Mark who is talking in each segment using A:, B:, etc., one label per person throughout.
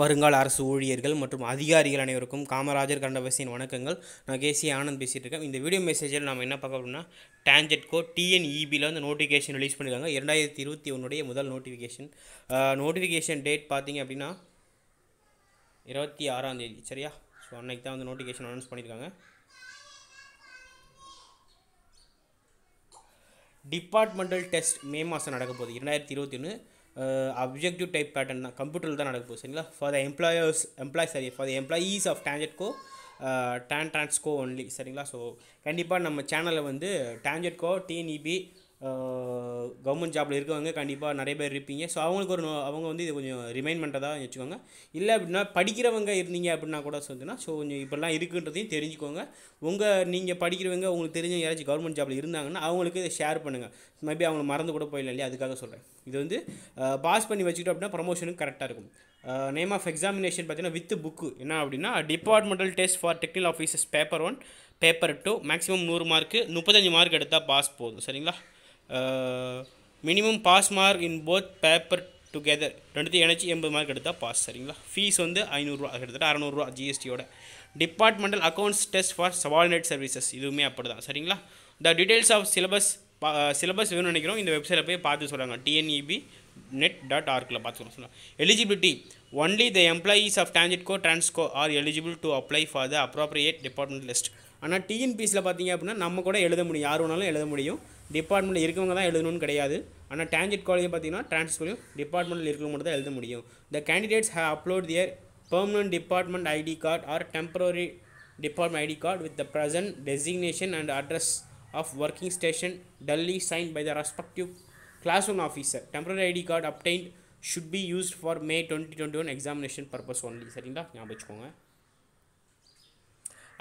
A: வருங்கால அரசு ஊழியர்கள் மற்றும் அதிகாரிகள் அனைவருக்கும் காமராஜர் கண்டபசியின் வணக்கங்கள் நான் கேசி ஆனந்த் பேசிகிட்டு இருக்கேன் இந்த வீடியோ மெசேஜில் நம்ம என்ன பார்க்க அப்படின்னா கோ டிஎன்இபியில் வந்து நோட்டிஃபிகேஷன் ரிலீஸ் பண்ணியிருக்காங்க இரண்டாயிரத்தி இருபத்தி ஒன்றுடைய முதல் நோட்டிஃபிகேஷன் நோட்டிஃபிகேஷன் டேட் பார்த்தீங்க அப்படின்னா இருபத்தி ஆறாம் தேதி சரியா ஸோ அன்னைக்கு தான் வந்து நோட்டிஃபிகேஷன் அனௌன்ஸ் பண்ணியிருக்காங்க டிபார்ட்மெண்டல் டெஸ்ட் மே மாதம் நடக்க போகுது இரண்டாயிரத்தி இருபத்தி ஒன்று அப்ஜெக்டிவ் டைப் பேட்டர்ன் தான் கம்ப்யூட்டரில் தான் நடக்கும் சரிங்களா ஃபார் த எம்ப்ளாயர்ஸ் எம்ப்ளாய் சரி for the employees of TANGEDCO TANTRANSCO only சரிங்களா ஸோ கண்டிப்பாக நம்ம சேனலில் வந்து டேஞ்சட்கோ டிஎன்இபி கவர்மெண்ட் ஜாப்பில் இருக்கவங்க கண்டிப்பாக நிறைய பேர் இருப்பீங்க ஸோ அவங்களுக்கு ஒரு அவங்க வந்து இதை கொஞ்சம் ரிமைண்ட் பண்ணுறதா வச்சுக்கோங்க இல்லை அப்படின்னா படிக்கிறவங்க இருந்தீங்க அப்படின்னா கூட சொல்லுன்னா ஸோ கொஞ்சம் இப்படிலாம் இருக்குன்றதையும் தெரிஞ்சுக்கோங்க உங்கள் நீங்கள் படிக்கிறவங்க உங்களுக்கு தெரிஞ்ச யாராச்சும் கவர்மெண்ட் ஜாப்பில் இருந்தாங்கன்னா அவங்களுக்கு இதை ஷேர் பண்ணுங்கள் மேபி அவங்க மறந்து கூட போயிடல இல்லையா அதுக்காக சொல்கிறேன் இது வந்து பாஸ் பண்ணி வச்சுக்கிட்டோம் அப்படின்னா ப்ரொமோஷனுக்கு கரெக்டாக இருக்கும் நேம் ஆஃப் எக்ஸாமினேஷன் பார்த்தீங்கன்னா வித் புக்கு என்ன அப்படின்னா departmental test for technical officers paper one paper two maximum நூறு மார்க்கு முப்பத்தஞ்சு மார்க் எடுத்தால் பாஸ் போதும் சரிங்களா minimum pass mark in both paper together ரெண்டுத்தையும் இணைச்சி எண்பது மார்க் எடுத்தால் பாஸ் சரிங்களா ஃபீஸ் வந்து ஐநூறுரூவா கிட்டத்தட்ட அறநூறுவா ஜிஎஸ்டியோட departmental accounts test for subordinate services இதுவுமே அப்படி தான் சரிங்களா the details of syllabus syllabus வேணும்னு நினைக்கிறோம் இந்த வெப்சைட்டில் போய் பார்த்து சொல்கிறாங்க டிஎன்இபி நெட் டாட் ஆர்க்கில் பார்த்துக்கணும் சொல்லலாம் eligibility only the employees of TANGEDCO TRANSCO are eligible to apply for the appropriate department list ஆனால் டிஎன்பிஸில் பார்த்தீங்க அப்படின்னா நம்ம கூட எழுத முடியும் யார் வேணாலும் எழுத முடியும் டிபார்ட்மெண்ட்டில் இருக்கவங்க தான் எழுதணும்னு கிடையாது ஆனால் டேஞ்சிட் காலேஜ் பார்த்தீங்கன்னா ட்ரான்ஸ்ஃபர் டிபார்ட்மெண்ட்டில் இருக்கிறவங்க மட்டும் தான் எழுத முடியும் the candidates have upload their permanent department ID card or temporary department ID card with the present designation and address of working station duly sign by the respective class one officer temporary ID card obtained should be used for May twenty twenty one examination purpose only சரிங்களா ஞாபகம் வச்சுக்கோங்க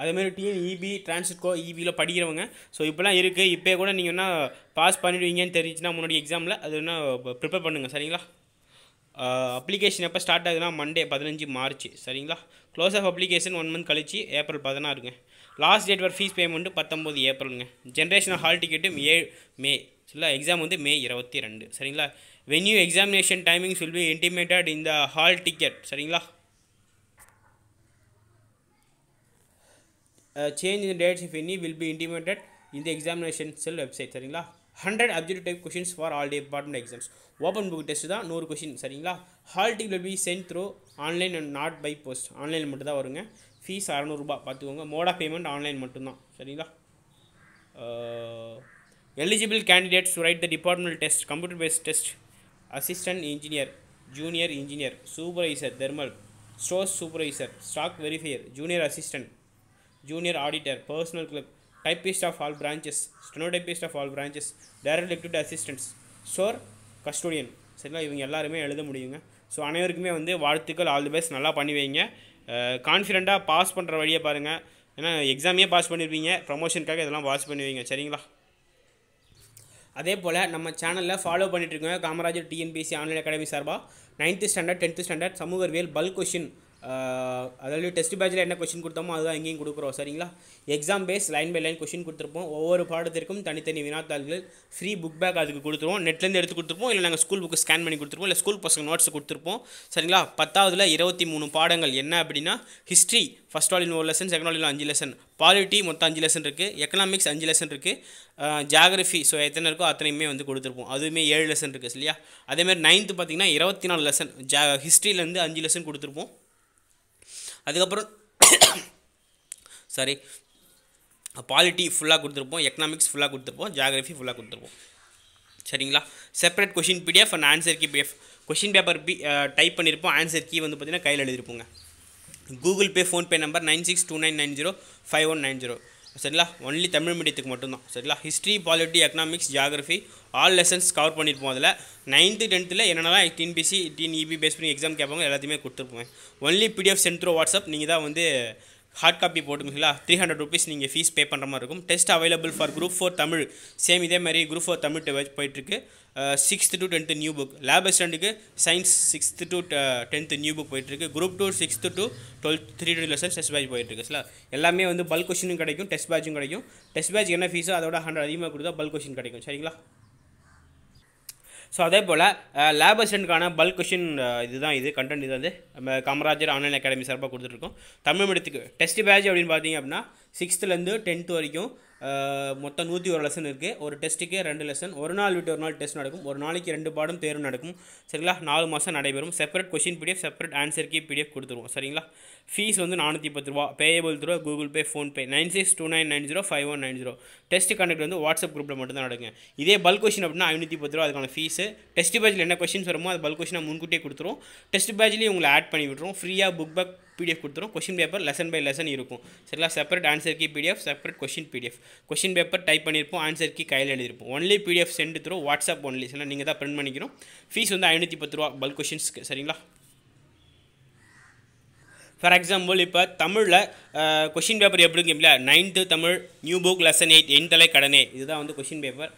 A: அதேமாதிரி TNEB டிரான்சிட்கோ இபியில் படிக்கிறவங்க so இப்போலாம் இருக்குது இப்போ கூட நீங்கள் என்ன பாஸ் பண்ணிடுவீங்கன்னு தெரிஞ்சுன்னா முன்னாடி எக்ஸாமில் அது என்ன ப்ரிப்பேர் பண்ணுங்கள் சரிங்களா அப்ளிகேஷன் எப்போ ஸ்டார்ட் ஆகுதுன்னா மண்டே பதினஞ்சு மார்ச் சரிங்களா close of application one month கழிச்சு ஏப்ரல் பதினாறுங்க லாஸ்ட் டேட் வர ஃபீஸ் பேமெண்ட்டு பத்தொம்போது ஏப்ரலுங்க generation hall ticket May May சரிங்களா எக்ஸாம் வந்து மே இருபத்தி ரெண்டு சரிங்களா venue examination timings will be intimated இந்த ஹால் டிக்கெட் சரிங்களா சேஞ்ச் இந்த dates if any will be intimated இந்த எக்ஸாமினேஷன் செல் வெப்சைட் சரிங்களா hundred objective type questions for all department exams open book test தான் நூறு கொஷின் சரிங்களா hall will be sent through online and not by post online மட்டும் தான் வருங்க fees அறநூறுரூபா பார்த்துக்கோங்க mode of payment online மட்டும்தான் சரிங்களா eligible candidates to write the department test computer based test assistant engineer junior engineer supervisor thermal stores supervisor stock verifier junior assistant junior auditor, personal clerk, typist of all branches, stenotypist of all branches, direct elected assistants, store custodian சரிங்களா இவங்க எல்லாருமே எழுத முடியுங்க so அனைவருக்குமே வந்து வாழ்த்துக்கள் all the best நல்லா பண்ணி வைங்க கான்ஃபிடெண்ட்டாக பாஸ் பண்ணுற வழியை பாருங்கள் ஏன்னா எக்ஸாமே பாஸ் பண்ணியிருப்பீங்க ப்ரமோஷனுக்காக இதெல்லாம் பாஸ் பண்ணுவீங்க சரிங்களா அதே போல் நம்ம சேனலில் ஃபாலோ பண்ணிகிட்ருக்கோங்க காமராஜர் டிஎன்பிசி ஆன்லைன் அகாடமி சார்பாக நைன்த்து ஸ்டாண்டர்ட் டென்த்து ஸ்டாண்டர்ட் சமூகவியல் பல்க் கொஷின் அதாவது டெஸ்ட் பேட்சில் என்ன கொஷின் கொடுத்தோமோ அதுதான் எங்கேயும் கொடுக்குறோம் சரிங்களா exam base line by line question கொடுத்துருப்போம் ஒவ்வொரு பாடத்திற்கும் தனித்தனி வினாத்தாள்கள் ஃப்ரீ புக் பேக் அதுக்கு கொடுத்துருவோம் நெட்லேருந்து எடுத்து கொடுத்துருப்போம் இல்லை நாங்கள் ஸ்கூல் புக்கு ஸ்கேன் பண்ணி கொடுத்துருப்போம் இல்லை ஸ்கூல் பசங்க நோட்ஸ் கொடுத்துருப்போம் சரிங்களா பத்தாவதுல இருபத்தி மூணு பாடங்கள் என்ன அப்படின்னா ஹிஸ்ட்ரி ஃபஸ்ட் ஆலில் ஒரு லெசன் செகண்ட் ஆலில் அஞ்சு லெசன் பாலிட்டி மொத்தம் அஞ்சு லெசன் இருக்குது எக்கனாமிக்ஸ் அஞ்சு லெசன் இருக்குது ஜாகிரஃபி ஸோ எத்தனை இருக்கோ அத்தனையுமே வந்து கொடுத்துருப்போம் அதுவுமே ஏழு லெசன் இருக்குது இல்லையா அதேமாதிரி நைன்த்து பார்த்திங்கன்னா இருபத்தி நாலு லெசன் ஜா ஹிஸ்ட்ரியிலேருந்து அஞ்சு லெசன் கொடுத்துருப்போம் அதுக்கு அப்புறம் சரி பாலிட்டி full-ஆ கொடுத்துறேன் போம் எகனாமிக்ஸ் full-ஆ கொடுத்துறேன் போம் ஜியோகிராஃபி full-ஆ கொடுத்துறேன் போம் சரிங்களா separate question PDF and answer key PDF question paper type பண்ணி இருப்பேன் ஆன்சர் கீ வந்து பாத்தீன்னா கையில் எழுதிடுவீங்க Google Pay PhonePe நம்பர் 9629905190 சரிங்களா ஒன்லி தமிழ் மீடியத்துக்கு மட்டும்தான் சரிங்களா history polity economics geography all lessons cover பண்ணியிருப்போம் அதில் நைன்த்து டென்த்தில் என்னென்னா டிஎன்பிசி டிஎன்இபி பேஸ் பண்ணி எக்ஸாம் கேட்பாங்க எல்லாத்தையுமே கொடுத்துருப்போம் ஒன்லி பிடிஎஃப் சென்ட்ரோ வாட்ஸ்அப் நீங்கள் தான் வந்து ஹார்ட் காப்பி போட்டுங்களா த்ரீ ஹண்ட்ரட் ருபீஸ் நீங்கள் ஃபீஸ் பே பண்ணுற மாதிரி இருக்கும் test available for group four Tamil same இதே மாதிரி குரூப் ஃபோர் தமிழ் போயிட்டுருக்கு sixth to tenth new book லேப் ஸ்டாண்டுக்கு science sixth to tenth new book போயிட்டுருக்கு group two sixth to twelfth three two lesson test batch போயிட்டுருக்கு சார் எல்லாமே வந்து பல் கொஷினும் கிடைக்கும் டெஸ்ட் பேட்சும் கிடைக்கும் டெஸ்ட் பேட்ச் என்ன ஃபீஸோ அதோட ஹண்ட்ரட் அதிகமாக கொடுத்தா பல்க் கொஷின் கிடைக்கும் சரிங்களா ஸோ அதே போல் லேப் பல்க் கொஷின் இதுதான் இது கண்டென்ட் இது வந்து நம்ம காமராஜர் ஆன்லைன் அகாடமி சார்பாக கொடுத்துருக்கோம் தமிழ் மீடியத்துக்கு டெஸ்ட் பேட்ச் அப்படின்னு பார்த்தீங்க அப்படின்னா சிக்ஸ்த்துலேருந்து டென்த்து வரைக்கும் மொத்தம் நூற்றி ஒரு லெசன் இருக்குது ஒரு டெஸ்ட்டுக்கே ரெண்டு லெசன் ஒரு நாள் விட்டு ஒரு நாள் டெஸ்ட் நடக்கும் ஒரு நாளைக்கு ரெண்டு பாடம் தேர்வு நடக்கும் சரிங்களா நாலு மாதம் நடைபெறும் செப்பரேட் கொஷின் பிடிஎஃப் செப்பரேட் ஆன்சருக்கு பிடிஎஃப் கொடுத்துருவோம் சரிங்களா ஃபீஸ் வந்து நானூற்றி பத்து ரூபா பேயபிள் ரூபா Google Pay PhonePe nine six two nine nine zero five one nine zero test conduct வந்து வாட்ஸ்அப் குரூப்பில் மட்டும்தான் நடக்குங்க இதே பல்க் கொஷின் அப்படின்னா ஐநூற்றி பத்து ரூபா அதுக்கான ஃபீஸு டெஸ்ட் பேஜில் என்ன கொஷின்ஸ் வருமோ அது பல்க் கொஷினாக முன்கூட்டியே கொடுத்துரும் டெஸ்ட் பேஜ்லேயும் உங்களை ஆட் பண்ணி விட்டுரும் ஃப்ரீயாக புக் பேக் பிடிஎஃப் கொடுத்துரும் question paper lesson by lesson இருக்கும் சரிங்களா separate answer key PDF separate question PDF question paper type பண்ணியிருப்போம் ஆன்சர் கி கையில் எழுதியிருப்போம் only PDF sent through WhatsApp only சரிங்களா நீங்கள் தான் பிரிண்ட் பண்ணிக்கிறோம் ஃபீஸ் வந்து ஐநூற்றி பத்து ரூபா பல்க் கொஷின்ஸ்க்கு சரிங்களா ஃபார் எக்ஸாம்பிள் இப்போ தமிழில் கொஷின் பேப்பர் எப்படி இருக்குங்களா ninth Tamil new book lesson eight என் தலை கடனே இதுதான் வந்து கொஷின் பேப்பர்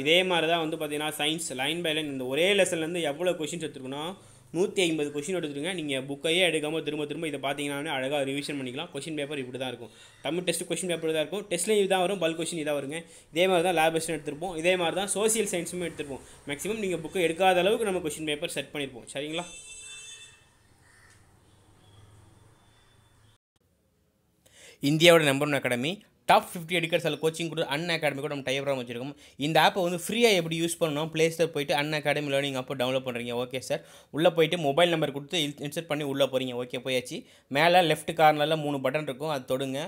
A: இதே மாதிரி தான் வந்து பார்த்தீங்கன்னா சயின்ஸ் லைன் பை லைன் இந்த ஒரே லெசன்லேருந்து எவ்வளோ கொஷின்ஸ் எடுத்துருக்கணும் நூற்றி ஐம்பது கொஷின் எடுத்துருங்க நீங்கள் புக்கையே எடுக்காமல் திரும்ப திரும்ப இதை பார்த்தீங்கன்னா அழகாக ரிவிஷன் பண்ணிக்கலாம் கொஷின் பேப்பர் இப்படி தான் இருக்கும் தமிழ் டெஸ்ட் கொஷின் பேப்பர் தான் இருக்கும் டெஸ்ட்லேயும் இதாக வரும் பல் கொஷின் இதாக வருங்க இதே மாதிரி தான் லேப் கொஸ்டின் எடுத்திருப்போம் இதே மாதிரி தான் சோசியல் சயின்ஸுமே எடுத்திருப்போம் மேக்ஸிமம் நீங்கள் புக்கை எடுக்காத அளவுக்கு நம்ம கொஷின் பேப்பர் செட் பண்ணியிருப்போம் சரிங்களா இந்தியாவோட number one academy top fifty எடுக்கிற சில கோச்சிங் கொடுத்து அன் அகாடமி கூட நம்ம டைப் ப்ரோம் வச்சிருக்கோம் இந்த ஆப்பை வந்து ஃப்ரீயாக எப்படி யூஸ் பண்ணணும் ப்ளே ஸ்டோர் போயிட்டு அன் அகாடமி லேர்னிங் அப்போ டவுன்லோட் பண்ணுறீங்க ஓகே சார் உள்ளே போயிட்டு மொபைல் நம்பர் கொடுத்து இன்சர்ட் பண்ணி உள்ளே போகிறீங்க ஓகே போயாச்சு மேலே லெஃப்ட் கார்னரில் மூணு பட்டன் இருக்கும் அது தொடுங்க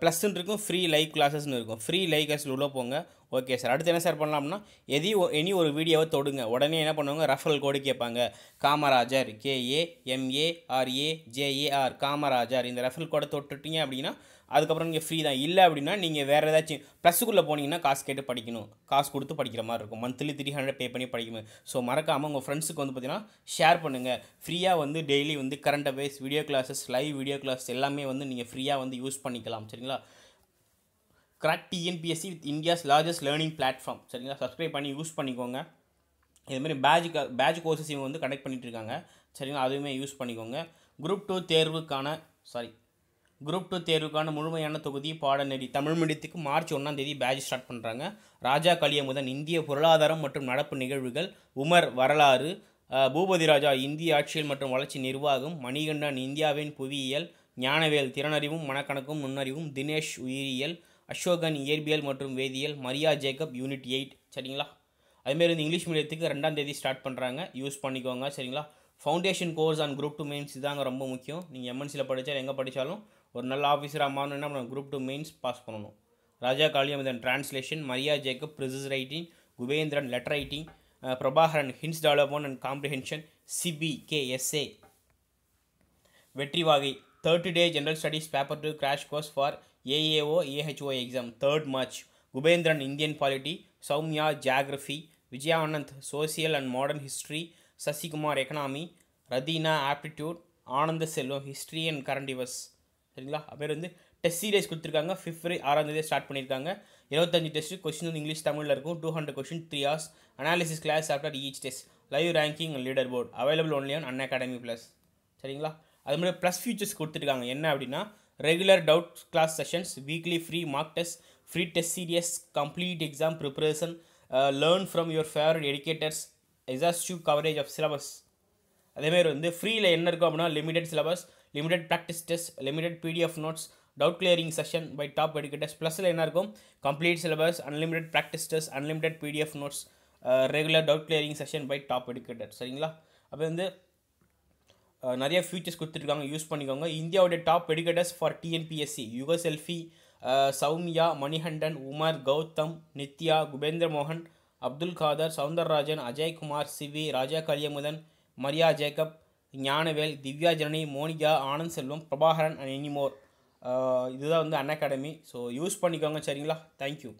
A: ப்ளஸ்ன்னு இருக்கும் ஃப்ரீ லைவ் கிளாஸஸ்ன்னு இருக்கும் ஃப்ரீ லைவ் கிளாஸில் உள்ளே போங்க ஓகே சார் அடுத்து என்ன சார் பண்ணலாம்னா எதி எனி ஒரு வீடியோவை தொடுங்க உடனே என்ன பண்ணுவாங்க ரெஃபரல் கோடு கேட்பாங்க Kamarajar K A M A R A J A R Kamarajar இந்த ரெஃபரல் கோடை தொட்டுட்டீங்க அப்படின்னா அதுக்கப்புறம் நீங்கள் ஃப்ரீ தான் இல்லை அப்படின்னா நீங்கள் வேறு ஏதாச்சும் ப்ளஸ்ஸுக்குள்ளே போனீங்கன்னா காசு கேட்டு படிக்கணும் காசு கொடுத்து படிக்கிற மாதிரி இருக்கும் மந்த்லி த்ரீ ஹண்ட்ரட் பே பண்ணி படிக்கணும் ஸோ மறக்காமல் உங்கள் ஃப்ரெண்ட்ஸுக்கு வந்து பார்த்தீங்கன்னா ஷேர் பண்ணுங்கள் ஃப்ரீயாக வந்து டெய்லி வந்து current affairs video classes live video class எல்லாமே வந்து நீங்கள் ஃப்ரீயாக வந்து யூஸ் பண்ணிக்கலாம் சரிங்களா crack TNPSC with India's largest learning platform சரிங்களா சப்ஸ்கிரைப் பண்ணி யூஸ் பண்ணிக்கோங்க இதுமாரி பேஜ் பேஜ் கோர்சஸ் இவங்க வந்து கண்டக்ட் பண்ணிகிட்ருக்காங்க சரிங்களா அதுவுமே யூஸ் பண்ணிக்கோங்க குரூப் டூ தேர்வுக்கான சாரி குரூப் டூ தேர்வுக்கான முழுமையான தொகுதி பாடநெறி தமிழ் மீடியத்துக்கு மார்ச் ஒன்றாம் தேதி பேஜ் ஸ்டார்ட் பண்ணுறாங்க ராஜா கலியமுதன் இந்திய பொருளாதாரம் மற்றும் நடப்பு நிகழ்வுகள் உமர் வரலாறு பூபதி ராஜா இந்திய ஆட்சியல் மற்றும் வளர்ச்சி நிர்வாகம் மணிகண்டன் இந்தியாவின் புவியியல் ஞானவேல் திறனறிவும் மனக்கணக்கும் நுண்ணறிவும் தினேஷ் உயிரியல் அஷோகன் இயற்பியல் மற்றும் வேதியியல் மரியா ஜேக்கப் யூனிட் எயிட் சரிங்களா அதுமாரி வந்து இங்கிலீஷ் மீடியத்துக்கு ரெண்டாம் தேதி ஸ்டார்ட் பண்ணுறாங்க யூஸ் பண்ணிக்கோங்க சரிங்களா foundation course on group two mains இதாங்க ரொம்ப முக்கியம் நீங்கள் எம்என்சியில் படித்தாலும் எங்கே படித்தாலும் ஒரு நல்ல ஆஃபீஸராக மாறணும்னா நம்ம குரூப் டூ மெயின்ஸ் பாஸ் பண்ணணும் ராஜா இதன் translation Maria Jacob precis writing Kubendran letter writing Prabhakaran hints development and comprehension சிபிகேஎஸ்ஏ வெற்றி வாகை thirty day general studies paper two crash course for AAO AHO exam third March Kubendran Indian polity Soumya geography Vijayanand social and modern history Sasikumar economy Ratheena aptitude Anand Selvam history and current affairs சரிங்களா affair வந்து test serious கொடுத்துருக்காங்க February ஆறாம் தேதி start பண்ணியிருக்காங்க இருபத்தஞ்சு test question வந்து English தமிழில் இருக்கும் two hundred question three hours analysis class after each test live ranking leaderboard available only on Unacademy plus சரிங்களா அது மாதிரி ப்ளஸ் ஃபியூச்சர்ஸ் கொடுத்துருக்காங்க என்ன அப்படின்னா regular doubt class sessions, weekly free mock tests, free test series, complete exam preparation, uh, learn from your favorite educators, exhaustive coverage of syllabus. அதேமாதிரி வந்து ஃப்ரீயில் என்ன இருக்கும் அப்படின்னா limited syllabus limited practice test limited PDF notes doubt clearing session by top educators ப்ளஸில் என்ன இருக்கும் complete syllabus unlimited practice test unlimited PDF notes regular doubt clearing session by top educator சரிங்களா அப்போ வந்து நிறைய ஃபியூச்சர்ஸ் கொடுத்துருக்காங்க யூஸ் பண்ணிக்கோங்க இந்தியாவுடைய டாப் எடுக்கேட்டர்ஸ் ஃபார் டிஎன்பிஎஸ்சி யுக செல்ஃபி சௌமியா மணிகண்டன் உமர் கௌதம் நித்யா குபேந்திர மோகன் Abdul Kadhar Soundararajan Ajaykumar C V Raja Kaliyamuthan Maria Jacob Gnanavel Divya Janani Monica Anand Selvam Prabhakaran and anymore இதுதான் வந்து அன் அகாடமி ஸோ யூஸ் பண்ணிக்கோங்க சரிங்களா தேங்க்யூ